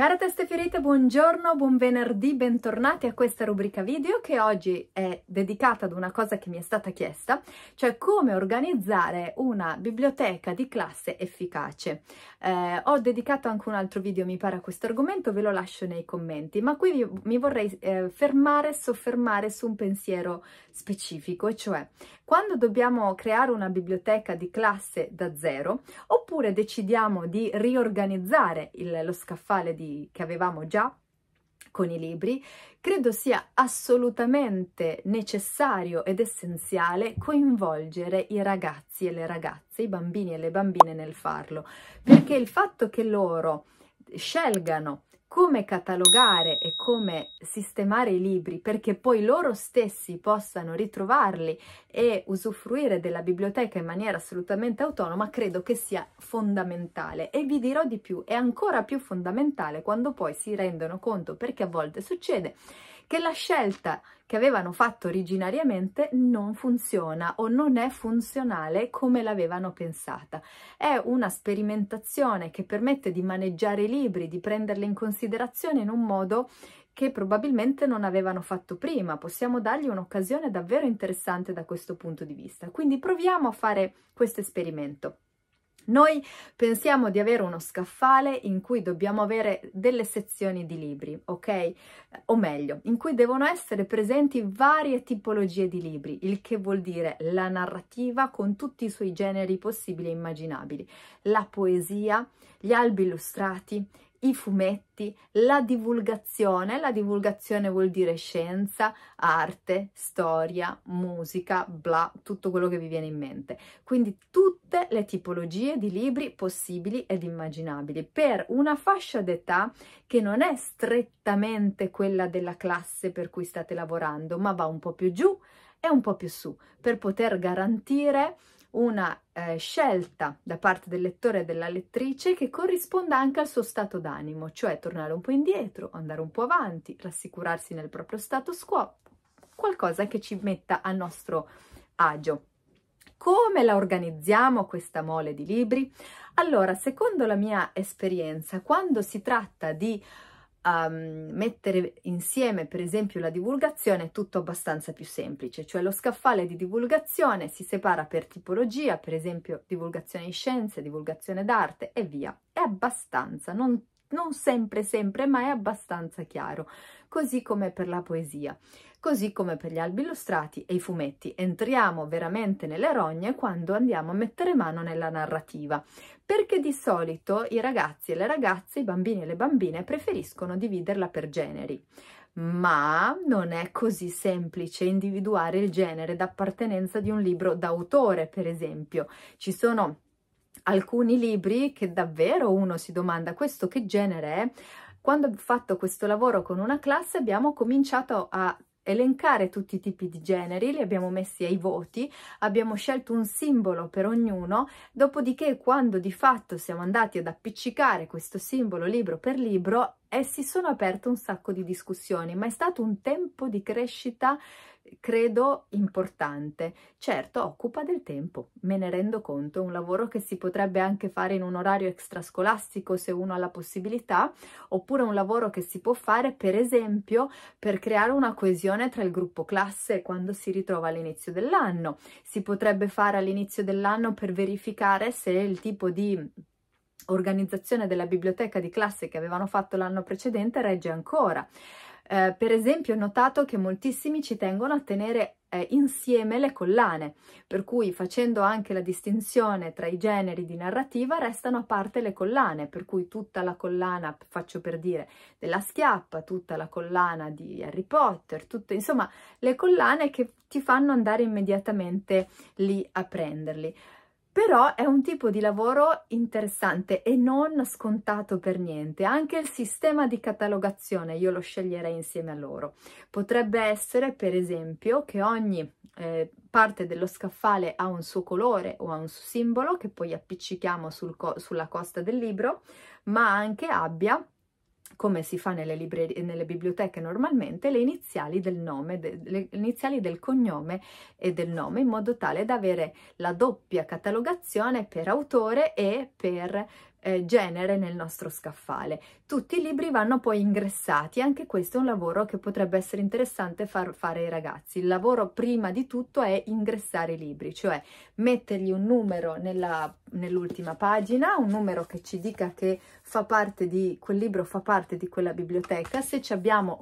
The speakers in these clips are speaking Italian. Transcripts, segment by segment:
Cara teste ferite, buongiorno, buon venerdì, bentornati a questa rubrica video che oggi è dedicata ad una cosa che mi è stata chiesta, cioè come organizzare una biblioteca di classe efficace. Eh, ho dedicato anche un altro video, mi pare, a questo argomento, ve lo lascio nei commenti, ma qui vi, mi vorrei eh, fermare, soffermare su un pensiero specifico, cioè quando dobbiamo creare una biblioteca di classe da zero, oppure decidiamo di riorganizzare il, lo scaffale di che avevamo già con i libri, credo sia assolutamente necessario ed essenziale coinvolgere i ragazzi e le ragazze, i bambini e le bambine nel farlo, perché il fatto che loro scelgano come catalogare e come sistemare i libri perché poi loro stessi possano ritrovarli e usufruire della biblioteca in maniera assolutamente autonoma credo che sia fondamentale e vi dirò di più è ancora più fondamentale quando poi si rendono conto perché a volte succede che la scelta che avevano fatto originariamente non funziona o non è funzionale come l'avevano pensata. È una sperimentazione che permette di maneggiare i libri, di prenderli in considerazione in un modo che probabilmente non avevano fatto prima. Possiamo dargli un'occasione davvero interessante da questo punto di vista. Quindi proviamo a fare questo esperimento. Noi pensiamo di avere uno scaffale in cui dobbiamo avere delle sezioni di libri, ok? O meglio, in cui devono essere presenti varie tipologie di libri, il che vuol dire la narrativa con tutti i suoi generi possibili e immaginabili, la poesia, gli albi illustrati, i fumetti, la divulgazione. La divulgazione vuol dire scienza, arte, storia, musica, bla, tutto quello che vi viene in mente. Quindi tutte le tipologie di libri possibili ed immaginabili per una fascia d'età che non è strettamente quella della classe per cui state lavorando, ma va un po' più giù e un po' più su per poter garantire una eh, scelta da parte del lettore e della lettrice che corrisponda anche al suo stato d'animo, cioè tornare un po' indietro, andare un po' avanti, rassicurarsi nel proprio status quo, qualcosa che ci metta a nostro agio. Come la organizziamo questa mole di libri? Allora, secondo la mia esperienza, quando si tratta di um, mettere insieme per esempio la divulgazione è tutto abbastanza più semplice, cioè lo scaffale di divulgazione si separa per tipologia, per esempio divulgazione di scienze, divulgazione d'arte e via. È abbastanza, non non sempre sempre ma è abbastanza chiaro, così come per la poesia, così come per gli albi illustrati e i fumetti. Entriamo veramente nelle rogne quando andiamo a mettere mano nella narrativa, perché di solito i ragazzi e le ragazze, i bambini e le bambine preferiscono dividerla per generi ma non è così semplice individuare il genere d'appartenenza di un libro d'autore, per esempio. Ci sono alcuni libri che davvero uno si domanda questo che genere è. Quando ho fatto questo lavoro con una classe abbiamo cominciato a elencare tutti i tipi di generi, li abbiamo messi ai voti, abbiamo scelto un simbolo per ognuno, dopodiché quando di fatto siamo andati ad appiccicare questo simbolo libro per libro essi sono aperte un sacco di discussioni, ma è stato un tempo di crescita credo importante. Certo, occupa del tempo, me ne rendo conto, un lavoro che si potrebbe anche fare in un orario extrascolastico se uno ha la possibilità, oppure un lavoro che si può fare per esempio per creare una coesione tra il gruppo classe quando si ritrova all'inizio dell'anno. Si potrebbe fare all'inizio dell'anno per verificare se il tipo di organizzazione della biblioteca di classe che avevano fatto l'anno precedente regge ancora. Eh, per esempio ho notato che moltissimi ci tengono a tenere eh, insieme le collane, per cui facendo anche la distinzione tra i generi di narrativa restano a parte le collane, per cui tutta la collana, faccio per dire, della schiappa, tutta la collana di Harry Potter, tutte, insomma le collane che ti fanno andare immediatamente lì a prenderli. Però è un tipo di lavoro interessante e non scontato per niente. Anche il sistema di catalogazione io lo sceglierei insieme a loro. Potrebbe essere, per esempio, che ogni eh, parte dello scaffale ha un suo colore o ha un suo simbolo che poi appiccichiamo sul co sulla costa del libro, ma anche abbia come si fa nelle, nelle, biblioteche normalmente, le iniziali del nome, de le iniziali del cognome e del nome, in modo tale da avere la doppia catalogazione per autore e per eh, genere nel nostro scaffale. Tutti i libri vanno poi ingressati, anche questo è un lavoro che potrebbe essere interessante far fare ai ragazzi. Il lavoro prima di tutto è ingressare i libri, cioè mettergli un numero nell'ultima nell pagina, un numero che ci dica che fa parte di quel libro, fa parte di quella biblioteca. Se ci abbiamo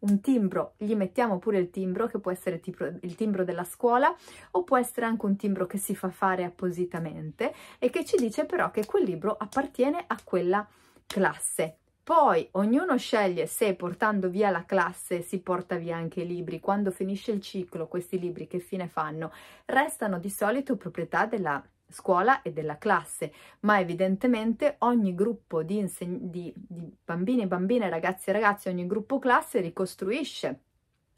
un timbro, gli mettiamo pure il timbro, che può essere tipo il timbro della scuola o può essere anche un timbro che si fa fare appositamente e che ci dice però che quel libro appartiene a quella classe. Poi ognuno sceglie se portando via la classe si porta via anche i libri, quando finisce il ciclo questi libri che fine fanno, restano di solito proprietà della classe scuola e della classe, ma evidentemente ogni gruppo di, di, di bambini e bambine, ragazzi e ragazze, ogni gruppo classe ricostruisce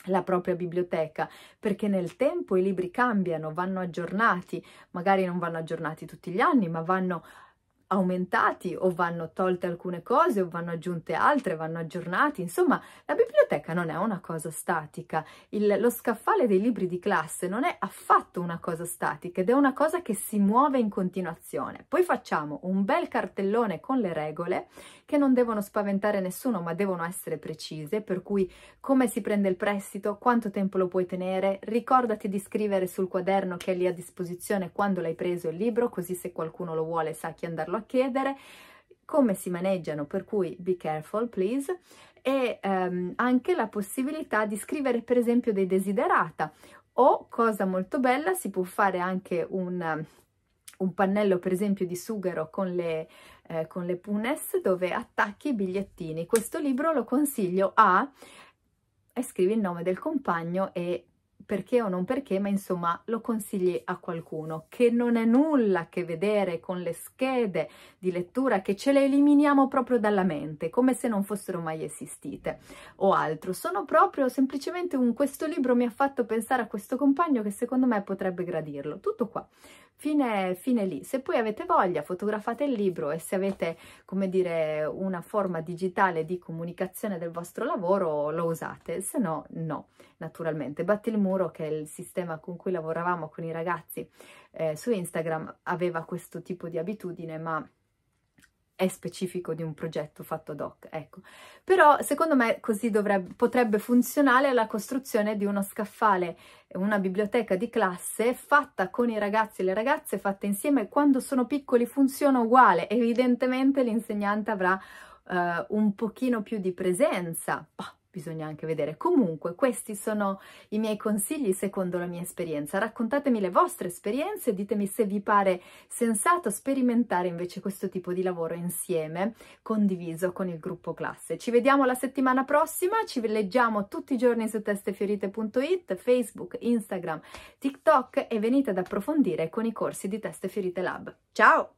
la propria biblioteca perché nel tempo i libri cambiano, vanno aggiornati, magari non vanno aggiornati tutti gli anni, ma vanno aggiornati aumentati o vanno tolte alcune cose o vanno aggiunte altre, vanno aggiornati, insomma la biblioteca non è una cosa statica, Il, lo scaffale dei libri di classe non è affatto una cosa statica ed è una cosa che si muove in continuazione. Poi facciamo un bel cartellone con le regole che non devono spaventare nessuno ma devono essere precise, per cui come si prende il prestito, quanto tempo lo puoi tenere, ricordati di scrivere sul quaderno che è lì a disposizione quando l'hai preso il libro, così se qualcuno lo vuole sa chi andarlo a a chiedere come si maneggiano, per cui be careful please, e ehm, anche la possibilità di scrivere per esempio dei desiderata o, cosa molto bella, si può fare anche un, un pannello per esempio di sughero con le, eh, con le punes dove attacchi i bigliettini. Questo libro lo consiglio a e scrivi il nome del compagno e perché o non perché, ma insomma lo consigli a qualcuno, che non è nulla a che vedere con le schede di lettura che ce le eliminiamo proprio dalla mente, come se non fossero mai esistite o altro. Sono proprio semplicemente un questo libro mi ha fatto pensare a questo compagno che secondo me potrebbe gradirlo. Tutto qua. Fine, fine, lì. Se poi avete voglia, fotografate il libro e se avete, come dire, una forma digitale di comunicazione del vostro lavoro, lo usate, se no, no, naturalmente. Batti il muro, che è il sistema con cui lavoravamo con i ragazzi eh, su Instagram, aveva questo tipo di abitudine, ma è specifico di un progetto fatto ad hoc, ecco. Però secondo me così dovrebbe, potrebbe funzionare la costruzione di uno scaffale, una biblioteca di classe fatta con i ragazzi e le ragazze, fatta insieme, quando sono piccoli funziona uguale, evidentemente l'insegnante avrà uh, un pochino più di presenza, bah bisogna anche vedere. Comunque questi sono i miei consigli secondo la mia esperienza. Raccontatemi le vostre esperienze, ditemi se vi pare sensato sperimentare invece questo tipo di lavoro insieme, condiviso con il gruppo classe. Ci vediamo la settimana prossima, ci leggiamo tutti i giorni su testefiorite.it, Facebook, Instagram, TikTok e venite ad approfondire con i corsi di Teste Fiorite Lab. Ciao!